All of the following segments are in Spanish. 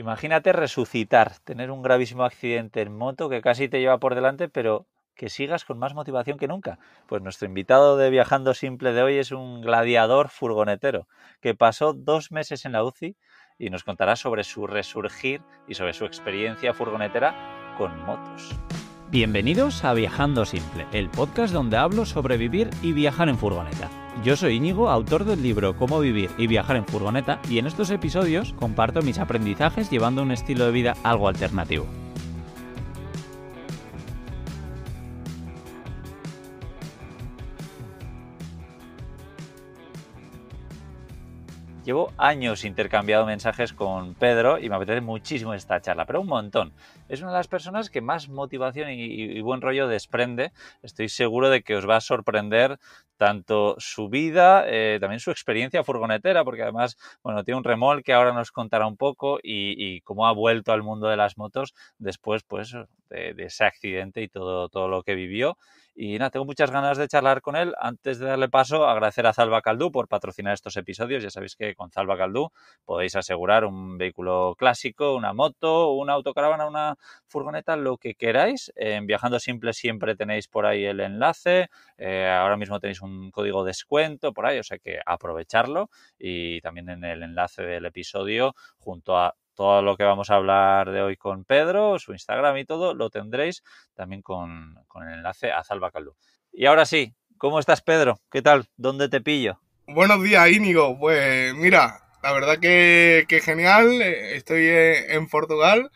Imagínate resucitar, tener un gravísimo accidente en moto que casi te lleva por delante, pero que sigas con más motivación que nunca. Pues nuestro invitado de Viajando Simple de hoy es un gladiador furgonetero que pasó dos meses en la UCI y nos contará sobre su resurgir y sobre su experiencia furgonetera con motos. Bienvenidos a Viajando Simple, el podcast donde hablo sobre vivir y viajar en furgoneta. Yo soy Íñigo, autor del libro Cómo vivir y viajar en furgoneta, y en estos episodios comparto mis aprendizajes llevando un estilo de vida algo alternativo. Llevo años intercambiado mensajes con Pedro y me apetece muchísimo esta charla, pero un montón es una de las personas que más motivación y, buen rollo desprende. Estoy seguro de que os va a sorprender tanto su vida, eh, también su experiencia furgonetera, porque además, bueno, tiene un remol que ahora nos contará un poco y, cómo ha vuelto al mundo de las motos después, pues, de, ese accidente y todo, todo lo que vivió. Y nada, tengo muchas ganas de charlar con él. Antes de darle paso, agradecer a Zalba Caldú por patrocinar estos episodios. Ya sabéis que con Zalba Caldú podéis asegurar un vehículo clásico, una moto, una autocaravana, una furgoneta, lo que queráis. En Viajando Simple siempre tenéis por ahí el enlace. Eh, ahora mismo tenéis un código descuento por ahí, o sea que aprovecharlo. Y también en el enlace del episodio, junto a todo lo que vamos a hablar de hoy con Pedro, su Instagram y todo, lo tendréis también con, el enlace a Salva Calú. Y ahora sí, ¿cómo estás, Pedro? ¿Qué tal? ¿Dónde te pillo? Buenos días, Íñigo. Pues mira, la verdad que, genial. Estoy en Portugal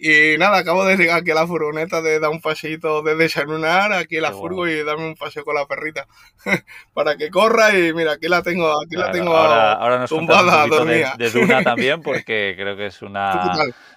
y nada, acabo de llegar aquí a la furgoneta de dar un paseito de desayunar aquí la furgo y darme un paseo con la perrita para que corra y mira, aquí la tengo, aquí la tengo ahora, ahora nos tumbada un dormida. De, Duna también porque creo que es una,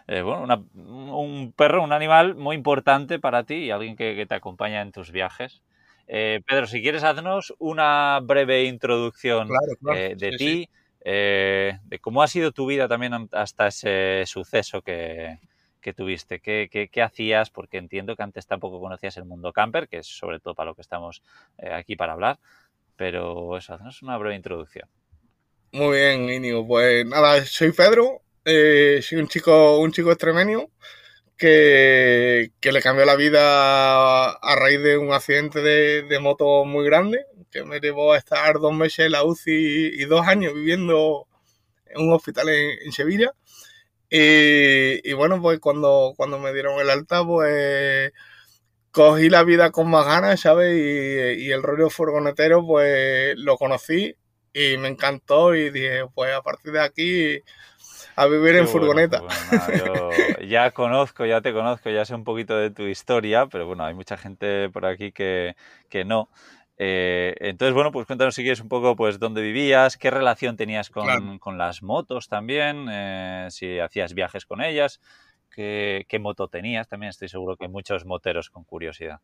eh, bueno, una, un perro, un animal muy importante para ti y alguien que, te acompaña en tus viajes. Eh, Pedro, si quieres, haznos una breve introducción eh, de ti, eh, de cómo ha sido tu vida también hasta ese suceso que, que tuviste? ¿Qué, qué, hacías? Porque entiendo que antes tampoco conocías el mundo camper, que es sobre todo para lo que estamos eh, aquí para hablar, pero eso, haznos una breve introducción. Muy bien, Íñigo. Pues nada, soy Pedro, eh, soy un chico, un chico extremeño que, que, le cambió la vida a raíz de un accidente de, moto muy grande, que me llevó a estar dos meses en la UCI y, dos años viviendo en un hospital en Sevilla. Y, y, bueno, pues cuando, cuando me dieron el alta, pues cogí la vida con más ganas, ¿sabes? Y, y el rollo furgonetero, pues lo conocí y me encantó y dije, pues a partir de aquí a vivir en furgoneta. ya conozco, ya te conozco, ya sé un poquito de tu historia, pero bueno, hay mucha gente por aquí que, que no. Eh, entonces, bueno, pues cuéntanos si quieres un poco pues dónde vivías, qué relación tenías con, las motos también, eh, si hacías viajes con ellas, qué, moto tenías, también estoy seguro que muchos moteros con curiosidad.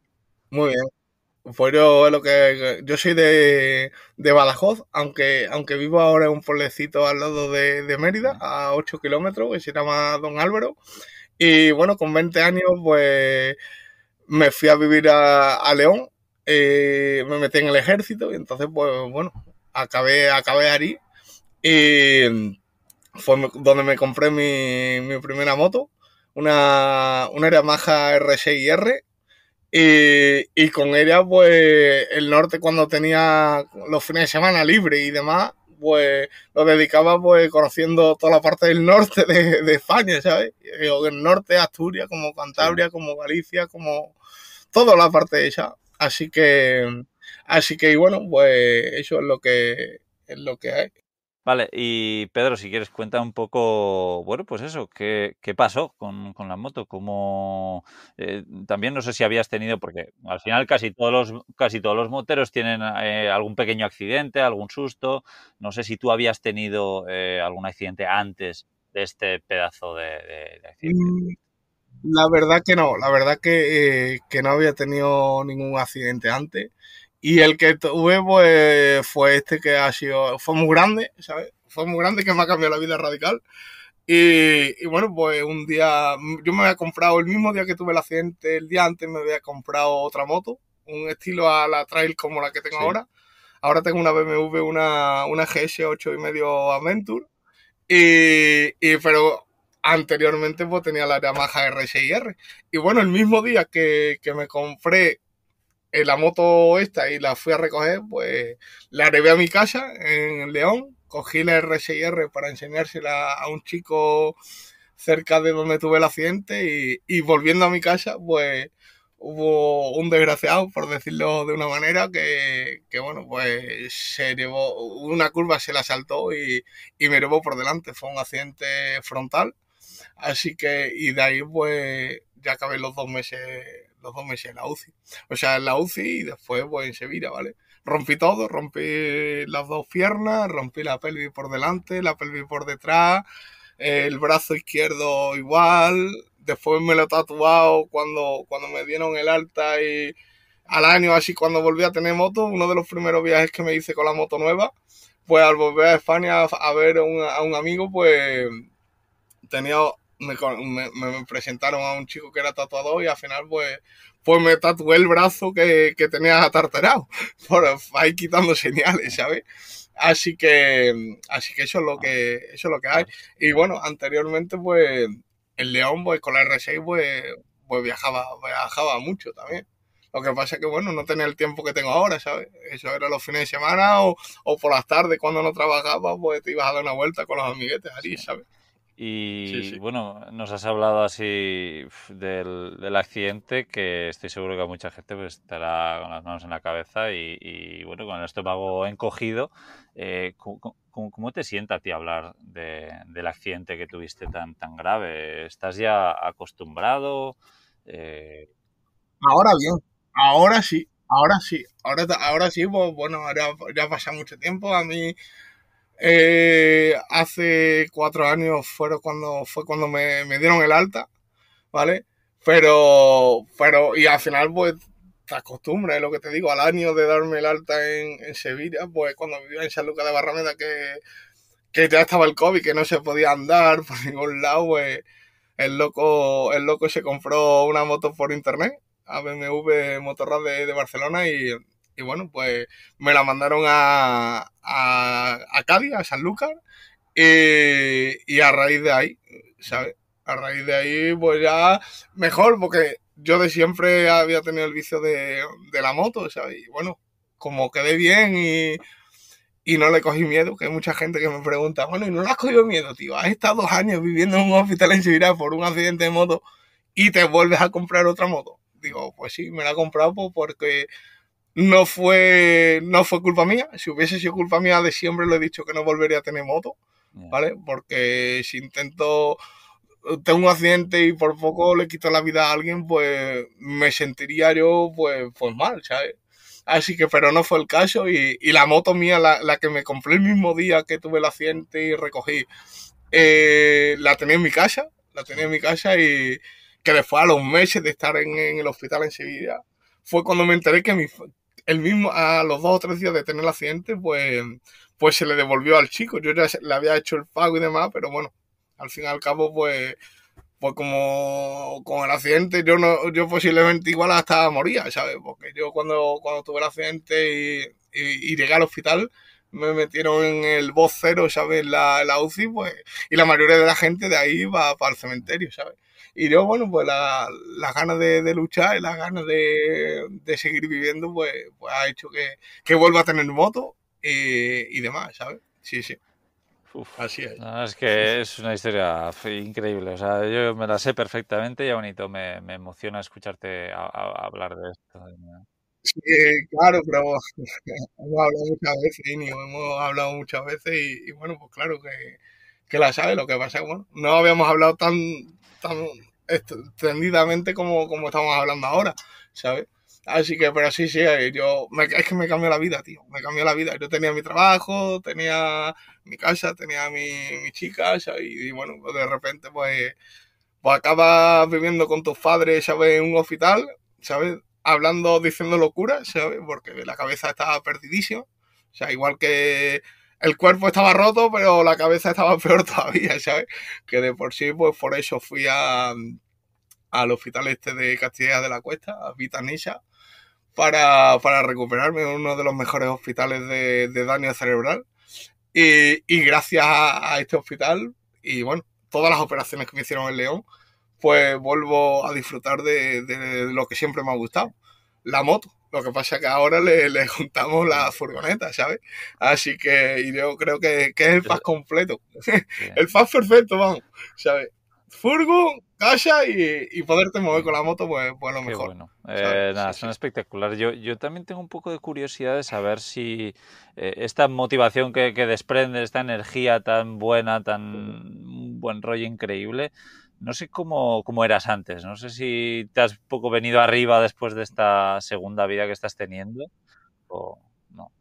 Muy bien. Pues yo lo que yo soy de, Badajoz, aunque, aunque vivo ahora en un pueblecito al lado de, Mérida, a 8 kilómetros, que se llama Don Álvaro. Y bueno, con 20 años, pues me fui a vivir a León, eh, me metí en el ejército y entonces, pues bueno, acabé, acabé ahí. Y fue donde me compré mi, primera moto, una, una Yamaha R6R. Y, con ella, pues el norte, cuando tenía los fines de semana libre y demás, pues lo dedicaba pues conociendo toda la parte del norte de, España, ¿sabes? Eh, el norte, Asturias, como Cantabria, como Galicia, como toda la parte de esa. Así que, así que, bueno, pues eso es lo que, es lo que hay. Vale, y Pedro, si quieres, cuenta un poco, bueno, pues eso, qué, qué pasó con, con, la moto, como eh, también no sé si habías tenido, porque al final casi todos los, casi todos los moteros tienen eh, algún pequeño accidente, algún susto, no sé si tú habías tenido eh, algún accidente antes de este pedazo de, de accidente. Mm, la verdad que no, la verdad que, eh, que no había tenido ningún accidente antes. Y el que tuve pues, fue este que ha sido, fue muy grande, ¿sabes? Fue muy grande que me ha cambiado la vida radical. Y, bueno, pues un día, yo me había comprado, el mismo día que tuve el accidente, el día antes me había comprado otra moto, un estilo a la trail como la que tengo ahora. Ahora tengo una BMW, una, una GS8 y medio Adventure. Y, y pero anteriormente pues tenía la Yamaha RSIR. Y bueno, el mismo día que, que me compré la moto esta y la fui a recoger, pues la llevé a mi casa en León, cogí la RSR para enseñársela a un chico cerca de donde tuve el accidente y, y, volviendo a mi casa, pues hubo un desgraciado, por decirlo de una manera, que, que bueno, pues se llevó, una curva se la saltó y, y me llevó por delante, fue un accidente frontal Así que, y de ahí pues ya acabé los dos meses, los dos meses en la UCI. O sea, en la UCI y después pues en Sevilla, ¿vale? Rompí todo, rompí las dos piernas, rompí la pelvis por delante, la pelvis por detrás, el brazo izquierdo igual, después me lo he tatuado cuando, cuando me dieron el alta y al año así cuando volví a tener moto, uno de los primeros viajes que me hice con la moto nueva, pues al volver a España a ver a un amigo, pues tenía me, me, presentaron a un chico que era tatuador y al final pues, pues me tatué el brazo que, que tenía atarterado. Por ahí quitando señales, ¿sabes? Así que, así que eso es lo que, eso es lo que hay. Y bueno, anteriormente pues el León pues con la R6 pues, pues, viajaba, viajaba mucho también. Lo que pasa es que, bueno, no tenía el tiempo que tengo ahora, ¿sabes? Eso era los fines de semana o, por las tardes cuando no trabajaba, pues te ibas a dar una vuelta con los amiguetes allí, ¿sabes? Y bueno, nos has hablado así del, del, accidente que estoy seguro que mucha gente pues, estará con las manos en la cabeza y, bueno, con el estómago encogido. Eh, ¿cómo, te sienta a ti hablar del accidente que tuviste tan, tan grave? ¿Estás ya acostumbrado? Eh, ahora bien, ahora sí, ahora sí, ahora, ahora sí, pues bueno, ahora ya pasa mucho tiempo. A mí eh, hace cuatro años fueron cuando, fue cuando me, dieron el alta, ¿vale? Pero, pero, y al final, pues, te acostumbras, es lo que te digo, al año de darme el alta en, en Sevilla, pues cuando vivía en San de Barrameda, que, que ya estaba el COVID, que no se podía andar por ningún lado, pues, el loco, el loco se compró una moto por internet, a BMW Motorrad de, de Barcelona y y bueno, pues me la mandaron a, a, a Cádiz, a Sanlúcar, y, a raíz de ahí, ¿sabes? A raíz de ahí, pues ya mejor, porque yo de siempre había tenido el vicio de, la moto, ¿sabes? Y bueno, como quedé bien y, no le cogí miedo, que hay mucha gente que me pregunta, bueno, ¿y no le has cogido miedo, tío? Has estado dos años viviendo en un hospital en Sevilla por un accidente de moto y te vuelves a comprar otra moto. Digo, pues sí, me la he comprado pues, porque no fue, no fue culpa mía. Si hubiese sido culpa mía, de siempre le he dicho que no volvería a tener moto, ¿vale? Porque si intento, tengo un accidente y por poco le quito la vida a alguien, pues me sentiría yo, pues, pues mal, ¿sabes? Así que, pero no fue el caso y, la moto mía, la, que me compré el mismo día que tuve el accidente y recogí, eh, la tenía en mi casa, la tenía en mi casa y que después a los meses de estar en, en el hospital en Sevilla, fue cuando me enteré que mi, el mismo, a los dos o tres días de tener el accidente, pues, pues se le devolvió al chico. Yo ya le había hecho el pago y demás, pero bueno, al fin y al cabo, pues, pues como con el accidente, yo no, yo posiblemente igual hasta moría, ¿sabes? Porque yo cuando, cuando tuve el accidente y, y llegué al hospital, me metieron en el voz cero, ¿sabes? La, la UCI, pues, y la mayoría de la gente de ahí va para el cementerio, ¿sabes? Y yo, bueno, pues las la ganas de, luchar y las ganas de, de, seguir viviendo, pues, pues ha hecho que, que, vuelva a tener moto eh, y demás, ¿sabes? Sí, sí. Así es. es que es una historia increíble. O sea, yo me la sé perfectamente y bonito me, me emociona escucharte hablar de esto. Sí, claro, pero hemos, hablado muchas veces, hemos hablado muchas veces y, bueno, pues claro que, la sabe, lo que pasa bueno, no habíamos hablado tan, tan extendidamente como, como estamos hablando ahora, ¿sabes? Así que, pero sí, sí, eh, yo, me, es que me cambió la vida, tío, me cambió la vida. Yo tenía mi trabajo, tenía mi casa, tenía mi, mi chica, Y, bueno, pues de repente, pues, pues acabas viviendo con tus padres, ¿sabes? En un hospital, ¿sabes? hablando, diciendo locuras, ¿sabes? Porque la cabeza estaba perdidísima. O sea, igual que el cuerpo estaba roto, pero la cabeza estaba peor todavía, ¿sabes? Que de por sí, pues por eso fui al hospital este de Castilla de la Cuesta, a Vita para, para recuperarme en uno de los mejores hospitales de, daño cerebral. Y, gracias a, a, este hospital y bueno, todas las operaciones que me hicieron en León, pues vuelvo a disfrutar de, lo que siempre me ha gustado, la moto. Lo que pasa es que ahora le, juntamos la furgoneta, ¿sabes? Así que yo creo que, es el pas completo. el pas perfecto, vamos, ¿sabes? Furgo, casa y, y, poderte mover con la moto, pues, pues lo mejor. bueno. Eh, nada, son espectaculares. Yo, yo también tengo un poco de curiosidad de saber si eh, esta motivación que, que desprende, esta energía tan buena, tan buen rollo increíble, no sé cómo, cómo, eras antes, no sé si te has poco venido arriba después de esta segunda vida que estás teniendo o no.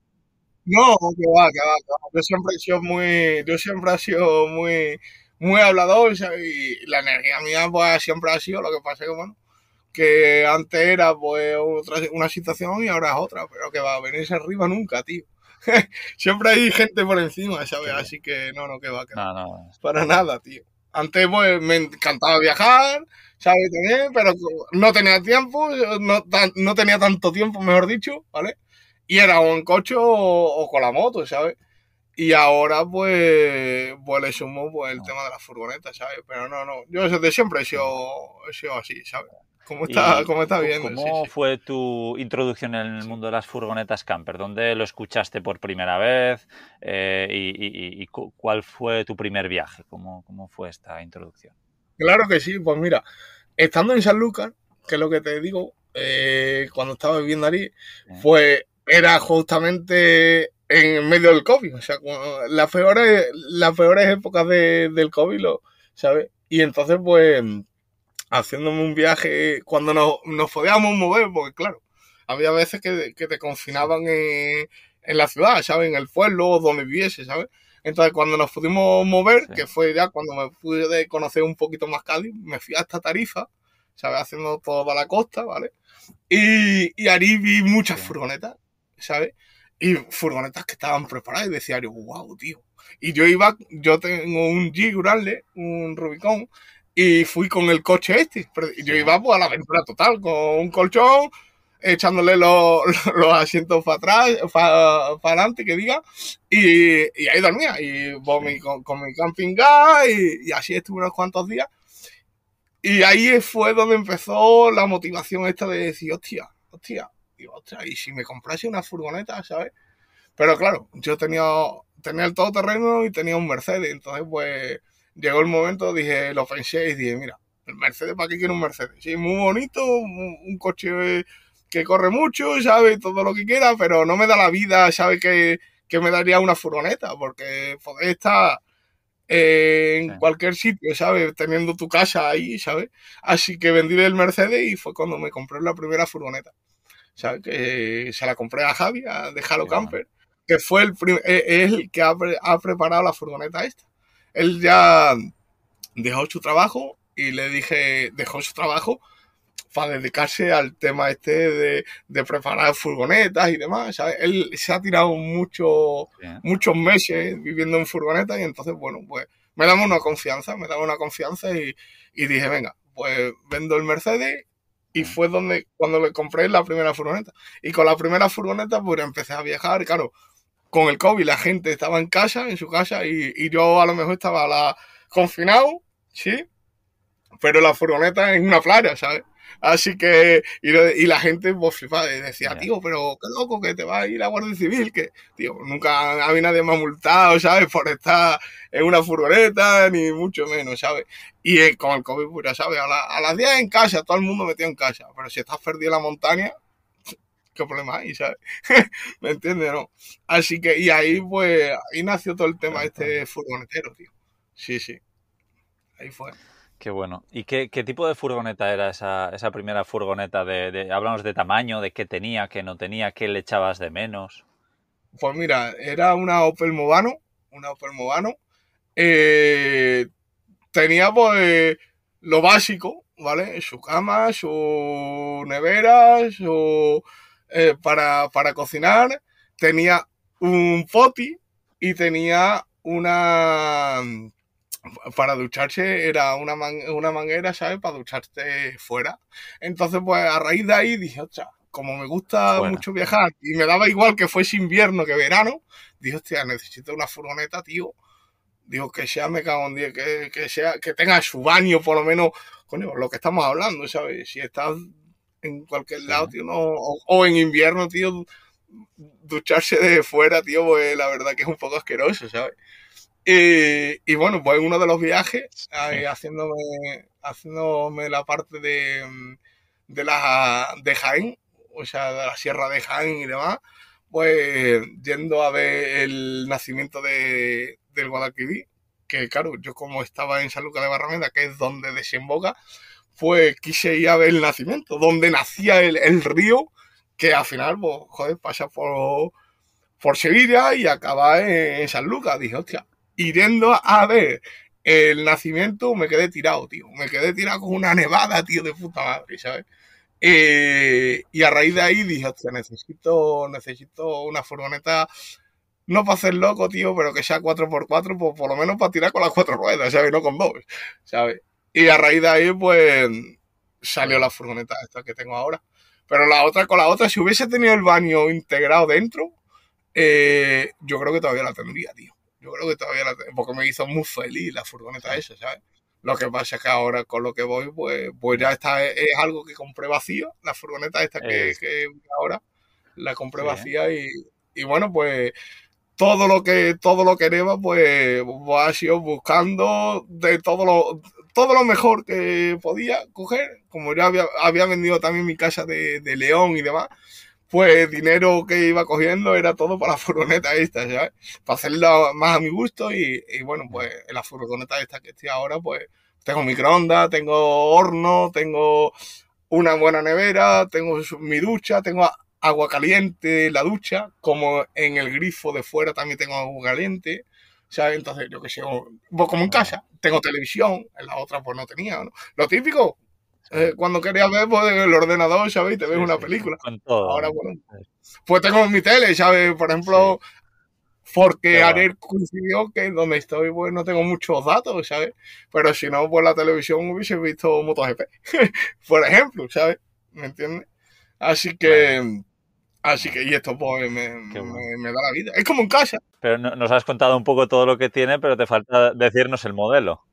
No, que va, que va, Yo siempre he sido muy, yo siempre he sido muy, muy hablador y la energía mía pues, siempre ha sido lo que pasa que antes era pues una situación y ahora es otra, pero que va a venirse arriba nunca, tío. siempre hay gente por encima, ¿sabes? Así que no, no, que va, que no, va. No. Para nada, tío. Antes pues me encantaba viajar, ¿sabes? pero no tenía tiempo, no, no, tenía tanto tiempo, mejor dicho, ¿vale? Y era o en coche o, con la moto, ¿sabes? Y ahora, pues, pues le sumo pues, el ah. tema de las furgonetas, ¿sabes? Pero no, no, yo desde siempre he sido, he sido así, ¿sabes? ¿Cómo está, ¿Cómo viendo? ¿Cómo fue tu introducción en el mundo de las furgonetas camper? ¿Dónde lo escuchaste por primera vez? Eh, y, cuál fue tu primer viaje? ¿Cómo, ¿Cómo fue esta introducción? Claro que sí, pues mira, estando en San Lucas, que es lo que te digo, eh, cuando estaba viviendo allí, pues era justamente en medio del COVID, o sea, las peores, las peores épocas del COVID, ¿sabes? Y entonces, pues haciéndome un viaje cuando nos, podíamos mover, porque claro, había veces que, que te confinaban en, en, la ciudad, ¿sabes? En el pueblo donde viviese, ¿sabes? Entonces cuando nos pudimos mover, que fue ya cuando me pude conocer un poquito más Cádiz, me fui hasta Tarifa, ¿sabes? Haciendo toda la costa, ¿vale? Y, y ahí vi muchas furgonetas, ¿sabes? Y furgonetas que estaban preparadas y decía yo, wow, tío. Y yo iba, yo tengo un Jeep grande, un Rubicon, y fui con el coche este. Yo iba a la aventura total, con un colchón, echándole los, los asientos para atrás, para, adelante, que diga, y, ahí dormía, y con, mi camping gas, y, así estuve unos cuantos días. Y ahí fue donde empezó la motivación esta de decir, hostia, hostia, y, y si me comprase una furgoneta, ¿sabes? Pero claro, yo tenía, tenía el todoterreno y tenía un Mercedes, entonces pues llegó el momento, dije, lo pensé y dije, mira, el Mercedes, ¿para qué quiero un Mercedes? Sí, muy bonito, un, coche que corre mucho, sabe Todo lo que quiera, pero no me da la vida, sabe Que, me daría una furgoneta, porque podés estar eh, en cualquier sitio, ¿sabes? Teniendo tu casa ahí, ¿sabes? Así que vendí el Mercedes y fue cuando me compré la primera furgoneta, ¿sabes? Que se la compré a Javier de Halo Camper, que fue el, eh, el que ha preparado la furgoneta esta él ya dejó su trabajo y le dije, dejó su trabajo para dedicarse al tema este de, preparar furgonetas y demás, Él se ha tirado muchos muchos meses viviendo en furgoneta y entonces, bueno, pues me daba una confianza, me daba una confianza y, y dije, venga, pues vendo el Mercedes y fue donde cuando le compré la primera furgoneta. Y con la primera furgoneta pues empecé a viajar, y claro, con el COVID la gente estaba en casa, en su casa, y, yo a lo mejor estaba la, confinado, sí, pero la furgoneta en una playa, ¿sabes? Así que, y, la gente pues, decía, tío, pero qué loco que te va a ir a Guardia Civil, que, tío, nunca había nadie más multado, ¿sabes? Por estar en una furgoneta, ni mucho menos, ¿sabes? Y eh, con el COVID, pura pues, sabes, a, a las 10 en casa, todo el mundo metido en casa, pero si estás perdido en la montaña, ¿qué problema hay? ¿sabes? ¿Me entiendes? No. Así que, y ahí pues, ahí nació todo el tema este furgonetero, tío. Sí, sí. Ahí fue. Qué bueno. ¿Y qué, tipo de furgoneta era esa, primera furgoneta? De, de, de tamaño, de qué tenía, qué no tenía, qué le echabas de menos. Pues mira, era una Opel Movano, una Opel Movano. Eh, tenía pues lo básico, ¿vale? Su cama, su neveras, su eh, para, cocinar, tenía un poti y tenía una... Para ducharse era una, una manguera, ¿sabes? Para ducharte fuera. Entonces, pues a raíz de ahí dije, como me gusta mucho viajar y me daba igual que fuese invierno que verano, dije, hostia, necesito una furgoneta, tío. Digo, que sea, me cago en día, que, sea, que tenga su baño, por lo menos, coño, lo que estamos hablando, ¿sabes? Si estás en cualquier lado, tío, o, en invierno, tío, ducharse de fuera, tío, pues la verdad que es un poco asqueroso, ¿sabes? Y, bueno, pues uno de los viajes, haciéndome, la parte de, la, de Jaén, o sea, de la sierra de Jaén y demás, pues yendo a ver el nacimiento del Guadalquivir, que claro, yo como estaba en San Lucas de Barrameda, que es donde desemboca, pues quise ir a ver el nacimiento, donde nacía el, río, que al final, pues, joder, pasa por, por Sevilla y acaba en, San Lucas. Dije, hostia, yendo a ver el nacimiento, me quedé tirado, tío. Me quedé tirado con una nevada, tío, de puta madre, ¿sabes? Eh, y a raíz de ahí dije, hostia, necesito, una furgoneta, no para ser loco, tío, pero que sea 4x4, pues por lo menos para tirar con las cuatro ruedas, ¿sabes? No con dos, ¿sabes? Y a raíz de ahí, pues, salió la furgoneta esta que tengo ahora. Pero la otra, con la otra, si hubiese tenido el baño integrado dentro, eh, yo creo que todavía la tendría, tío. Yo creo que todavía la tendría, porque me hizo muy feliz la furgoneta esa, ¿sabes? Lo que pasa es que ahora con lo que voy, pues, pues ya está, e-, es, algo que compré vacío, la furgoneta esta que, ahora la compré vacía y, y bueno, pues todo lo que todo lo que queremos, pues ha sido buscando de todo lo todo lo mejor que podía coger, como ya había, había vendido también mi casa de, de, León y demás, pues dinero que iba cogiendo era todo para la furgoneta esta, ¿sabes? Para hacerla más a mi gusto y, y bueno, pues en la furgoneta esta que estoy ahora, pues tengo microondas, tengo horno, tengo una buena nevera, tengo mi ducha, tengo agua caliente, la ducha, como en el grifo de fuera también tengo agua caliente, ¿sabes? Entonces, yo que sé, pues, como en casa, tengo televisión, en la otra pues no tenía, ¿no? Lo típico, eh, cuando quería ver pues, el ordenador, ¿sabes? te ves una película. Con todo. Ahora, bueno, pues tengo mi tele, ¿sabes? Por ejemplo, Porque claro. coincidió que donde estoy, pues no tengo muchos datos, ¿sabes? Pero si no, por pues, la televisión hubiese visto MotoGP, por ejemplo, ¿sabes? ¿Me entiendes? Así que... Así que, y esto pues me, da la vida. Es como en casa. Pero nos has contado un poco todo lo que tiene, pero te falta decirnos el modelo.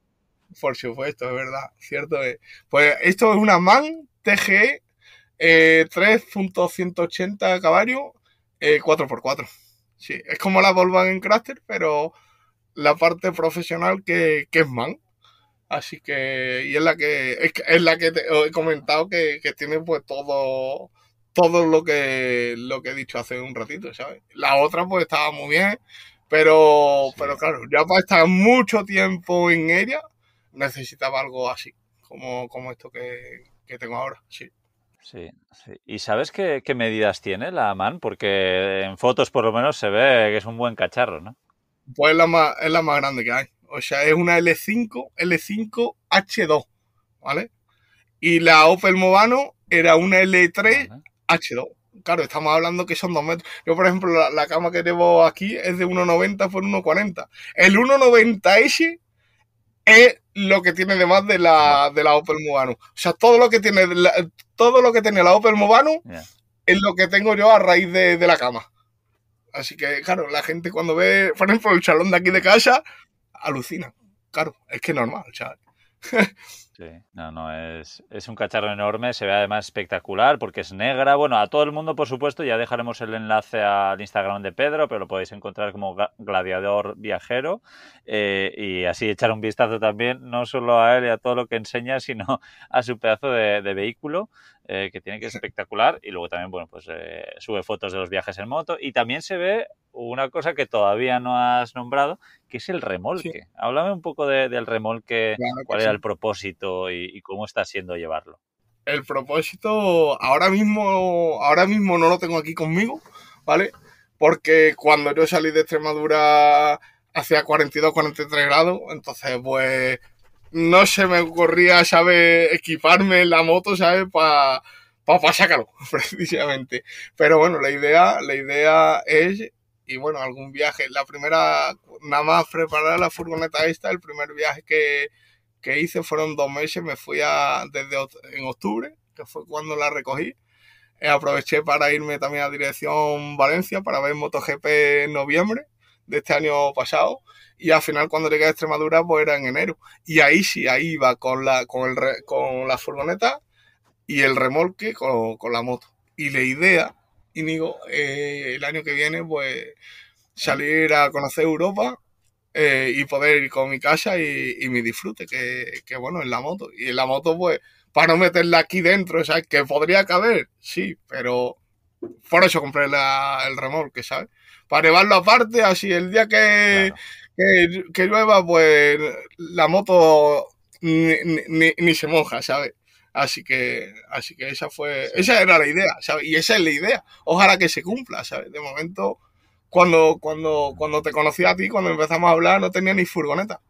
Por supuesto, es verdad. Cierto Pues esto es una MAN TGE 3.180 caballos 4x4. Eh, sí, es como la en Crafter, pero la parte profesional que es MAN. Así que, y es la que, es, la que te, he comentado que, tiene pues todo, todo lo que, lo que he dicho hace un ratito, ¿sabes? La otra pues estaba muy bien, pero, pero claro, ya para estar mucho tiempo en ella, necesitaba algo así, como, como esto que, tengo ahora, sí. Sí, sí. ¿Y sabes qué, qué medidas tiene la MAN? Porque en fotos por lo menos se ve que es un buen cacharro, ¿no? Pues la más, es la más grande que hay. O sea, es una L5, L5H2, ¿vale? Y la Opel Movano era una L3H2. Claro, estamos hablando que son dos metros. Yo, por ejemplo, la, cama que llevo aquí es de 1,90 por 1,40. El 1,90S es lo que tiene de más de la, de Opel Movano. O sea, todo lo que tiene la, todo lo que la Opel Movano es lo que tengo yo a raíz de, de la cama. Así que, claro, la gente cuando ve, por ejemplo, el salón de aquí de casa, alucina, Claro, es que es normal, Sí, no, no, es, un cacharro enorme, se ve además espectacular porque es negra. Bueno, a todo el mundo, por supuesto, ya dejaremos el enlace al Instagram de Pedro, pero lo podéis encontrar como gladiador viajero eh, y así echar un vistazo también, no solo a él y a todo lo que enseña, sino a su pedazo de vehículo. Eh, que tiene que ser espectacular. Y luego también, bueno, pues eh, sube fotos de los viajes en moto. Y también se ve una cosa que todavía no has nombrado, que es el remolque. Háblame un poco del remolque, cuál era el propósito y, y, cómo está siendo llevarlo. El propósito ahora mismo, ahora mismo no lo tengo aquí conmigo, ¿vale? Porque cuando yo salí de Extremadura hacía 42, 43 grados, entonces pues no se me ocurría, ¿sabes? Equiparme la moto, ¿sabes? Para pa, pa sacarlo, precisamente. Pero bueno, la idea, la idea es, y bueno, algún viaje. La primera, nada más preparar la furgoneta esta, el primer viaje que, hice fueron dos meses, me fui desde en octubre, que fue cuando la recogí. aproveché para irme también a dirección Valencia para ver MotoGP en noviembre de este año pasado y al final cuando llegué a Extremadura pues era en enero y ahí sí, ahí iba con la, con el, la furgoneta y el remolque con, la moto. Y la idea, y digo eh, el año que viene pues salir a conocer Europa eh, y poder ir con mi casa y, y mi disfrute, que, que, bueno, en la moto. Y en la moto pues para no meterla aquí dentro, ¿sabes? Que podría caber, sí, pero por eso compré la, el remolque, ¿sabes? para llevarlo aparte, así el día que, llueva, pues la moto ni, se moja, ¿sabes? Así que, así que esa fue, esa era la idea, ¿sabes? Y esa es la idea. Ojalá que se cumpla, ¿sabes? De momento, cuando, cuando, cuando te conocí a ti, cuando empezamos a hablar, no tenía ni furgoneta.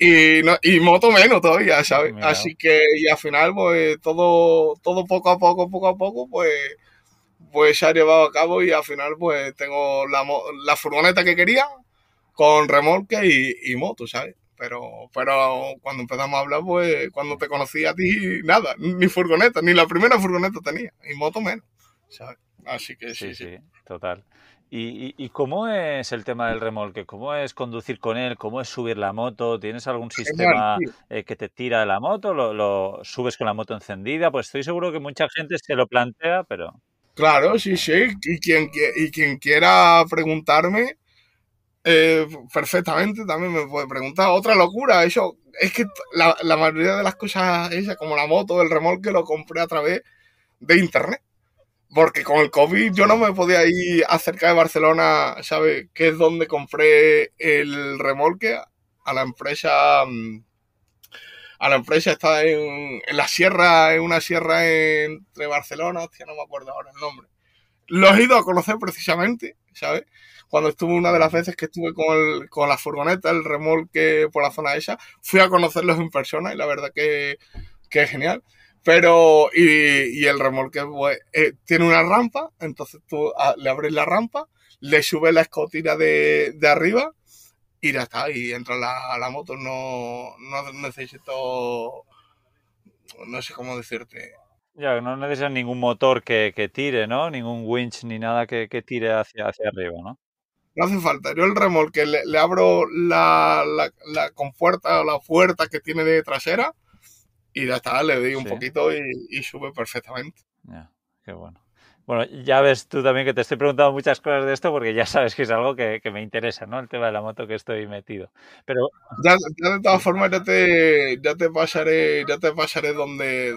Y, moto menos todavía, ¿sabes? Así que, y al final, pues todo, todo poco a poco, poco a poco, pues pues se ha llevado a cabo y al final pues tengo la, la furgoneta que quería con remolque y, y, moto, ¿sabes? Pero, pero cuando empezamos a hablar, pues cuando te conocí a ti, nada, ni furgoneta, ni la primera furgoneta tenía, y moto menos, ¿sabes? Así que sí, sí, total. ¿Y, ¿Y, cómo es el tema del remolque? ¿Cómo es conducir con él? ¿Cómo es subir la moto? ¿Tienes algún sistema eh, que te tira de la moto? ¿Lo subes con la moto encendida? Pues estoy seguro que mucha gente se lo plantea, pero... Claro, sí, sí. Y quien, y quien quiera preguntarme, eh, perfectamente también me puede preguntar. Otra locura, eso. Es que la, mayoría de las cosas esas, como la moto, el remolque, lo compré a través de internet. Porque con el COVID yo no me podía ir acerca de Barcelona, ¿sabes? Que es donde compré el remolque a la empresa mm, a la empresa está en, la sierra, en una sierra entre Barcelona, hostia, no me acuerdo ahora el nombre. Los he ido a conocer precisamente, ¿sabes? Cuando estuve una de las veces que estuve con, la furgoneta, el remolque por la zona esa, fui a conocerlos en persona y la verdad que, que es genial. Pero, y, el remolque pues, eh, tiene una rampa, entonces tú ah, le abres la rampa, le subes la escotilla de, de arriba y ya está, y entra la, la moto, no, necesito, no sé cómo decirte. Ya, no necesitas ningún motor que, tire, ¿no? Ningún winch ni nada que, tire hacia, hacia arriba, ¿no? No hace falta. Yo el remolque le, abro la, la, compuerta o la puerta que tiene de trasera y ya está, le doy un poquito y, y, sube perfectamente. Ya, qué bueno. Bueno, ya ves tú también que te estoy preguntando muchas cosas de esto porque ya sabes que es algo que, me interesa, ¿no? El tema de la moto que estoy metido. Pero... Ya, de todas formas ya te, ya te pasaré, ya te pasaré donde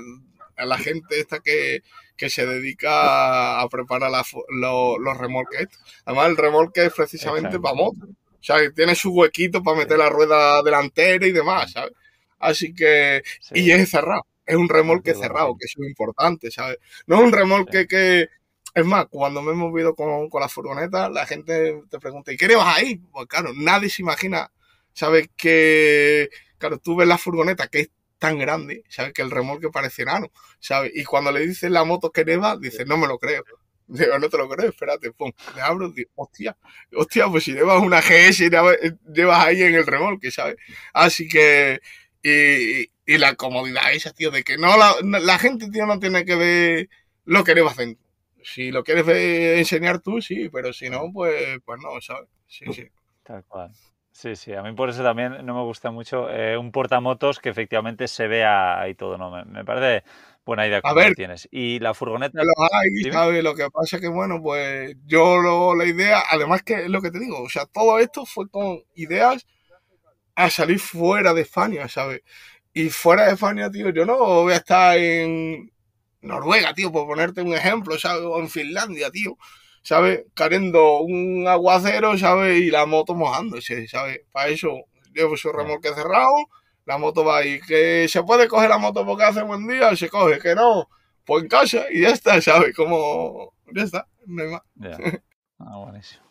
a la gente esta que, se dedica a preparar los remolques. Además, el remolque es precisamente para moto. O sea, que tiene su huequito para meter la rueda delantera y demás, ¿sabes? Así que... Y es cerrado es un remolque cerrado, que eso es importante, ¿sabes? No es un remolque que... Es más, cuando me he movido con, con la furgoneta, la gente te pregunta, ¿y qué le vas ahí? Pues claro, nadie se imagina, ¿sabes? Que, claro, tú ves la furgoneta que es tan grande, ¿sabes? Que el remolque parece enano, ¿sabes? Y cuando le dicen la moto que neva, dice, no me lo creo. no te lo creo, espérate, pum. Le abro, digo, hostia, hostia, pues si llevas una GS, llevas ahí en el remolque, ¿sabes? Así que, y, y la comodidad esa, tío, de que no la, la gente, tío, no tiene que ver lo que va a hacer. Si lo quieres enseñar tú, sí, pero si no, pues, pues no, ¿sabes? Sí, sí. Tal cual. Sí, sí, a mí por eso también no me gusta mucho eh, un portamotos que efectivamente se vea ahí todo, ¿no? Me, parece buena idea que ver, tienes. Y la furgoneta... Lo hay, ¿sabes? Lo que pasa es que, bueno, pues yo lo, la idea, además que es lo que te digo, o sea, todo esto fue con ideas a salir fuera de España, ¿sabes? Y fuera de España, tío, yo no voy a estar en Noruega, tío, por ponerte un ejemplo, ¿sabes? O en Finlandia, tío, ¿sabes? cayendo un aguacero, ¿sabes? Y la moto mojándose, ¿sabes? Para eso llevo su remolque cerrado, la moto va ahí. Que se puede coger la moto porque hace buen día, se coge, que no, pues en casa y ya está, ¿sabes? Como, ya está, no Ah, buenísimo.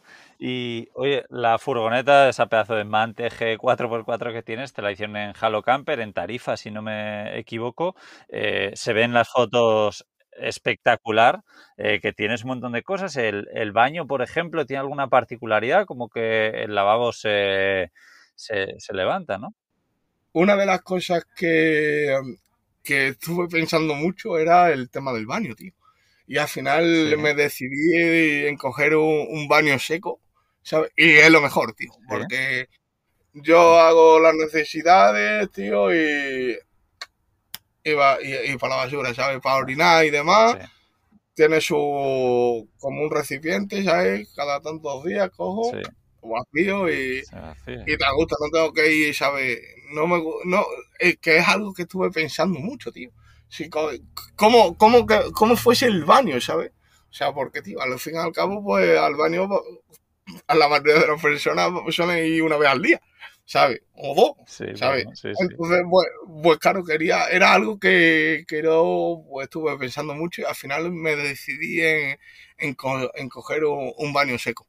Y oye, la furgoneta, esa pedazo de Mante G4x4 que tienes, te la hicieron en Halo Camper, en Tarifa, si no me equivoco. Eh, se ven las fotos espectacular, eh, que tienes un montón de cosas. El, baño, por ejemplo, tiene alguna particularidad, como que el lavabo se, se, levanta, ¿no? Una de las cosas que, um, que, estuve pensando mucho era el tema del baño, tío. Y al final me decidí en un baño seco y es lo mejor, tío, porque yo hago las necesidades, tío, y, para la basura, ¿sabes? Para orinar y demás. Tiene su. como un recipiente, ¿sabes? Cada tantos días cojo. Vacío y, te gusta, no tengo que ir, ¿sabes? No me, no, que es algo que estuve pensando mucho, tío. Si, ¿cómo, cómo fuese el baño, ¿sabes? O sea, porque, tío, al fin y al cabo, pues al baño a la mayoría de las personas, suelen ir una vez al día, ¿sabes? O dos, ¿sabes? Entonces, pues, pues, claro, quería, era algo que, que yo pues, estuve pensando mucho y al final me decidí en, coger un, baño seco.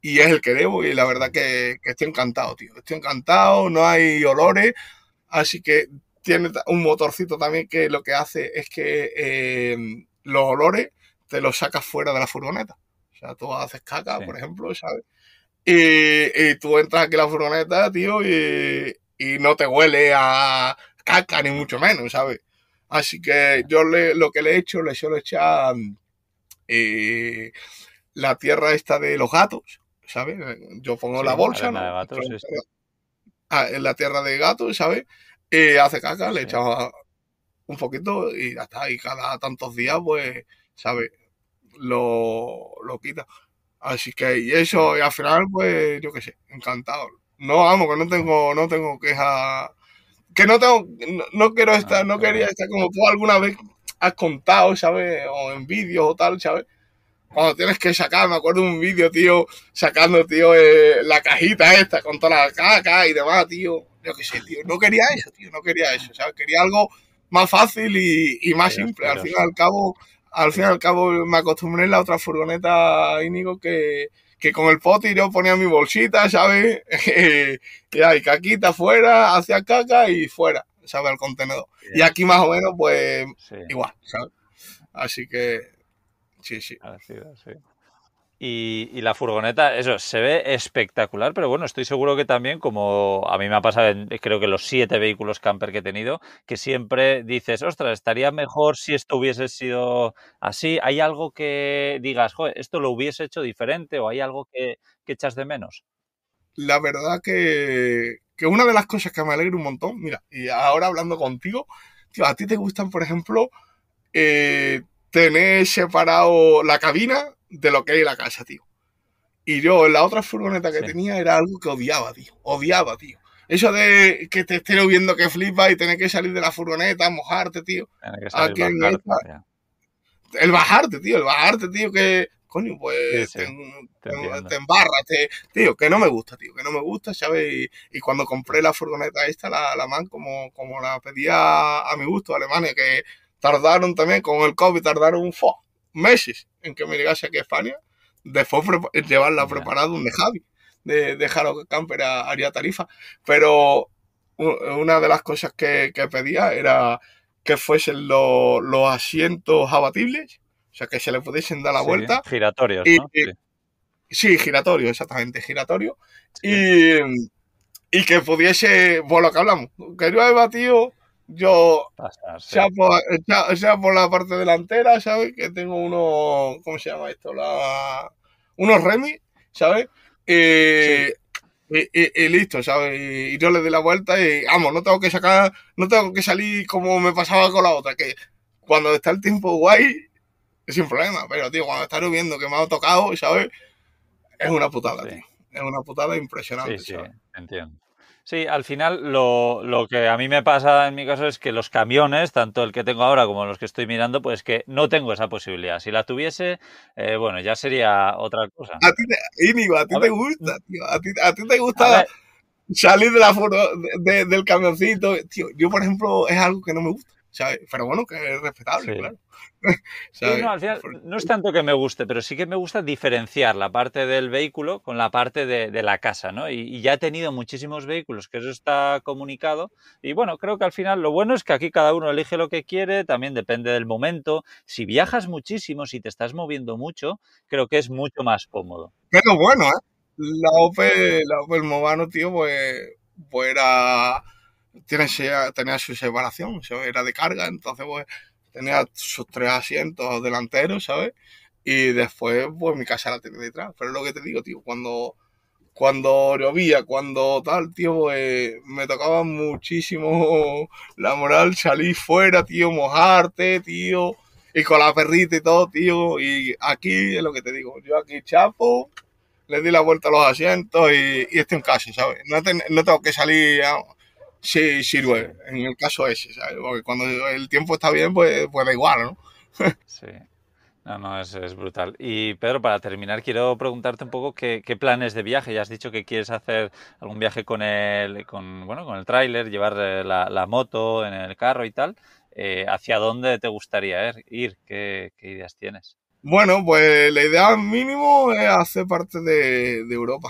Y es el que debo y la verdad que, estoy encantado, tío. Estoy encantado, no hay olores, así que tiene un motorcito también que lo que hace es que eh, los olores te los sacas fuera de la furgoneta. O sea, tú haces caca, por ejemplo, ¿sabes? Y, tú entras aquí a la furgoneta, tío, y, no te huele a caca, ni mucho menos, ¿sabes? Así que yo lo que le he hecho, le suelo echar eh, la tierra esta de los gatos, ¿sabes? Yo pongo la bolsa, ¿no? Ah, en la tierra de gatos, ¿sabes? Y hace caca, le echaba un poquito y ya está. Y cada tantos días, pues, ¿sabes? lo, lo quita. Así que, y eso, y al final, pues, yo qué sé, encantado. No, vamos, que no tengo, no tengo queja. Que no tengo, no, quiero ah, estar, no quería estar como tú alguna vez has contado, ¿sabes? O en vídeos o tal, ¿sabes? Cuando tienes que sacar, me acuerdo de un vídeo, tío, sacando, tío, eh, la cajita esta con toda la caca y demás, tío. Yo qué sé, tío. No quería eso, tío, no quería eso, ¿sabes? Quería algo más fácil y, y más simple. al fin y al cabo, al fin y al cabo me acostumbré a la otra furgoneta Íñigo que, con el poti yo ponía mi bolsita, ¿sabes? y hay caquita fuera, hacia caca y fuera, ¿sabes? Al contenedor. Y aquí más o menos, pues, igual, ¿sabes? Así que, sí, sí. Así, y, la furgoneta, eso, se ve espectacular, pero bueno, estoy seguro que también, como a mí me ha pasado en creo que los siete vehículos camper que he tenido, que siempre dices, ostras, estaría mejor si esto hubiese sido así. ¿Hay algo que digas, joder, esto lo hubiese hecho diferente o hay algo que, echas de menos? La verdad que, una de las cosas que me alegro un montón, mira, y ahora hablando contigo, tío, a ti te gustan, por ejemplo, eh, tener separado la cabina de lo que es la casa, tío. Y yo, en la otra furgoneta que tenía, era algo que odiaba, tío. Odiaba, tío. Eso de que te esté viendo que flipa y tener que salir de la furgoneta, mojarte, tío. el bajarte, tío, el bajarte, tío, que coño, pues te, te, embarras, tío, que no me gusta, tío, que no me gusta, ¿sabes? Y, cuando compré la furgoneta esta, la, la man, como, como la pedía a mi gusto, Alemania, que tardaron también con el COVID, tardaron un fo, meses en que me llegase aquí a España, después eh, llevarla preparada un de Javi, de, de campera Camper a, Tarifa. Pero una de las cosas que, que pedía era que fuesen los asientos abatibles, o sea, que se le pudiesen dar la vuelta. Giratorios, ¿no? sí. sí. giratorio, exactamente, giratorio. Y, y, que pudiese, bueno, lo que hablamos, que he batido... Yo sea por, la parte delantera, ¿sabes? Que tengo uno ¿cómo se llama esto? La, unos remis, ¿sabes? y, eh, eh, eh, listo, ¿sabes? Y, yo le doy la vuelta y vamos, no tengo que sacar, no tengo que salir como me pasaba con la otra, que cuando está el tiempo guay, es sin problema, pero tío, cuando está lloviendo que me ha tocado, ¿sabes? Es una putada, tío. Es una putada impresionante. Sí, sí, entiendo. Sí, al final lo, lo, que a mí me pasa en mi caso es que los camiones, tanto el que tengo ahora como los que estoy mirando, pues que no tengo esa posibilidad. Si la tuviese, eh, bueno, ya sería otra cosa. A ti, te, Inigo, mm. a ti te gusta, tío. A ti, te gusta salir de la del camioncito. Tío, yo, por ejemplo, es algo que no me gusta. Pero bueno, que es respetable, claro. No, es tanto que me guste, pero sí que me gusta diferenciar la parte del vehículo con la parte de, la casa, ¿no? Y, ya he tenido muchísimos vehículos que eso está comunicado y bueno, creo que al final lo bueno es que aquí cada uno elige lo que quiere, también depende del momento. Si viajas muchísimo, si te estás moviendo mucho, creo que es mucho más cómodo. Pero bueno, ¿eh? La Opel, la Movano, tío, pues, pues era tenía su separación, Era de carga, entonces pues, tenía sus tres asientos delanteros, ¿sabes? Y después, pues mi casa la tenía detrás. Pero es lo que te digo, tío, cuando, cuando llovía, cuando tal, tío, pues, me tocaba muchísimo la moral salir fuera, tío, mojarte, tío, y con la perrita y todo, tío. Y aquí es lo que te digo, yo aquí chapo, le di la vuelta a los asientos y, y este es un ¿sabes? No, tengo que salir, a sí sirve en el caso ese, ¿sabes? Porque cuando el tiempo está bien, pues, pues da igual, ¿no? sí. No, no, es, brutal. Y Pedro, para terminar, quiero preguntarte un poco qué, planes de viaje. Ya has dicho que quieres hacer algún viaje con el, con, bueno, con el tráiler, llevar eh, la, moto en el carro y tal. Eh, ¿Hacia dónde te gustaría er, ir? ¿Qué, ideas tienes? Bueno, pues la idea mínimo es hacer parte de Europa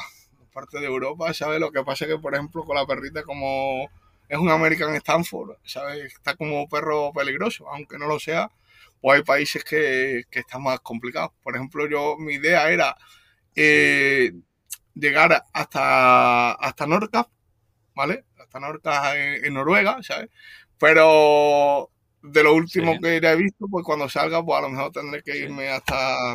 parte de Europa, ¿sabes? Lo que pasa es que, por ejemplo, con la perrita como es un American Stanford, ¿sabes? Está como perro peligroso, aunque no lo sea, pues hay países que, que están más complicados. Por ejemplo, yo, mi idea era eh, llegar hasta, hasta Norca, ¿vale? Hasta Norca en, Noruega, ¿sabes? Pero de lo último que he visto, pues cuando salga, pues a lo mejor tendré que irme hasta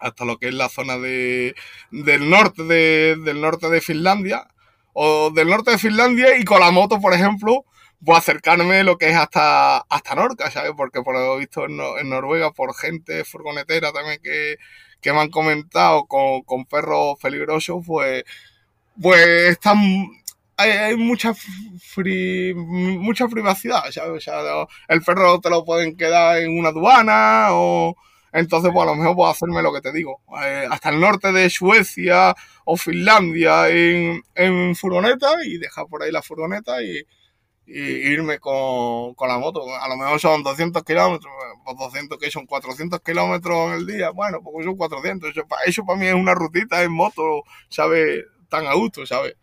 hasta lo que es la zona de, del, norte de, del norte de Finlandia o del norte de Finlandia y con la moto, por ejemplo, voy pues a acercarme lo que es hasta, hasta Norca, ¿sabes? Porque por lo visto en, Noruega, por gente furgonetera también que, me han comentado con, perros peligrosos, pues, pues están, hay, mucha, mucha privacidad, ¿sabes? el perro te lo pueden quedar en una aduana o entonces, pues a lo mejor puedo hacerme lo que te digo, eh, hasta el norte de Suecia o Finlandia en, en furgoneta y dejar por ahí la furgoneta y, irme con, la moto. A lo mejor son 200 kilómetros, pues 200 que son 400 kilómetros en el día. Bueno, pues son 400. Eso, eso para mí es una rutita en moto, ¿sabes? Tan a gusto, ¿sabes?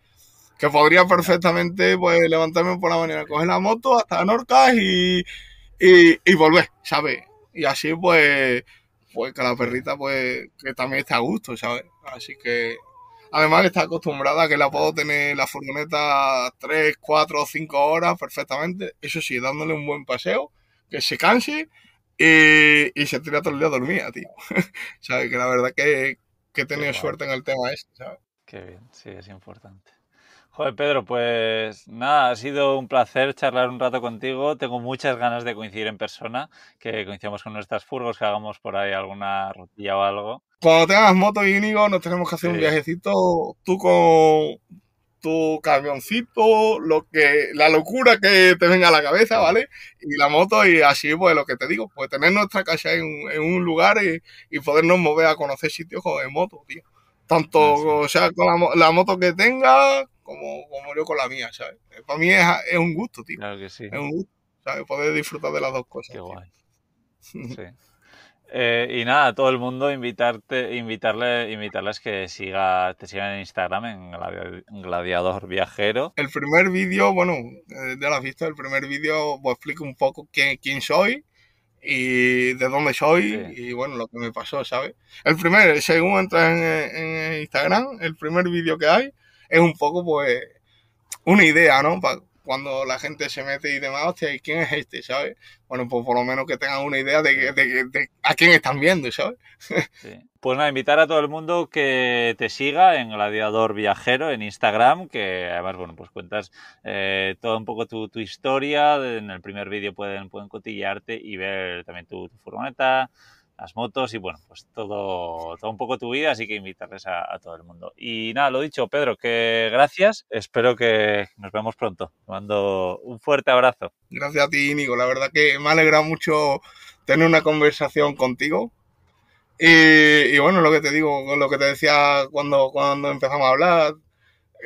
Que podría perfectamente pues levantarme por la mañana, coger la moto hasta Norcas y, y, y volver, ¿sabes? Y así pues, pues que la perrita pues que también está a gusto, ¿sabes? Así que además que está acostumbrada a que la puedo tener la furgoneta 3, cuatro, o 5 horas perfectamente, eso sí, dándole un buen paseo, que se canse y, y se tira todo el día dormida, tío. ¿Sabes? Que la verdad que, que he tenido suerte en el tema ese, ¿sabes? Qué bien, sí, es importante. Joder, Pedro, pues nada, ha sido un placer charlar un rato contigo. Tengo muchas ganas de coincidir en persona, que coincidamos con nuestras furgos, que hagamos por ahí alguna rutilla o algo. Cuando tengas moto y Íñigo, nos tenemos que hacer un viajecito tú con tu camioncito, lo que, la locura que te venga a la cabeza, ¿vale? Y la moto y así, pues lo que te digo, pues tener nuestra casa en, un lugar y, podernos mover a conocer sitios con moto, tío. Tanto, ah, o sea, con la, la moto que tenga, como, como yo con la mía, ¿sabes? Eh, Para mí es, un gusto, tío. Claro que sí. Es un gusto, ¿sabes? Poder disfrutar de las dos cosas. Qué guay. Sí. Eh, y nada, a todo el mundo invitarte, invitarle, invitarles que siga, te sigan en Instagram en Gladiador Viajero. El primer vídeo, bueno, de eh, la vista, el primer vídeo os explico un poco quién, soy y de dónde soy y bueno, lo que me pasó, ¿sabes? El primer, según entras en Instagram, el primer vídeo que hay es un poco, pues, una idea, ¿no? Para cuando la gente se mete y demás, quién es este? ¿Sabes? Bueno, pues por lo menos que tengan una idea de, de, a quién están viendo, ¿sabes? Pues nada, invitar a todo el mundo que te siga en Gladiador Viajero en Instagram, que además, bueno, pues cuentas eh, todo un poco tu, tu, historia. En el primer vídeo pueden, pueden cotillearte y ver también tu, tu furgoneta, las motos y bueno, pues todo, todo un poco tu vida, así que invitarles a, todo el mundo. Y nada, lo dicho, Pedro, que gracias, espero que nos veamos pronto. Te mando un fuerte abrazo. Gracias a ti, Nico, la verdad que me alegra mucho tener una conversación contigo. Y, bueno, lo que te digo, lo que te decía cuando, cuando empezamos a hablar,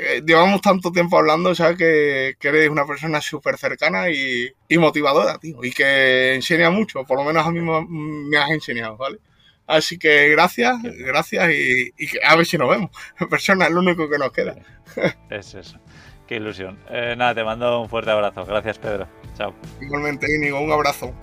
eh, llevamos tanto tiempo hablando, sabes que, eres una persona súper cercana y, motivadora, tío, y que enseña mucho, por lo menos a mí me, has enseñado, ¿vale? Así que gracias, gracias y, a ver si nos vemos. persona es lo único que nos queda. Es eso. Qué ilusión. Eh, nada, te mando un fuerte abrazo. Gracias, Pedro. Chao. Igualmente, Inigo, un abrazo.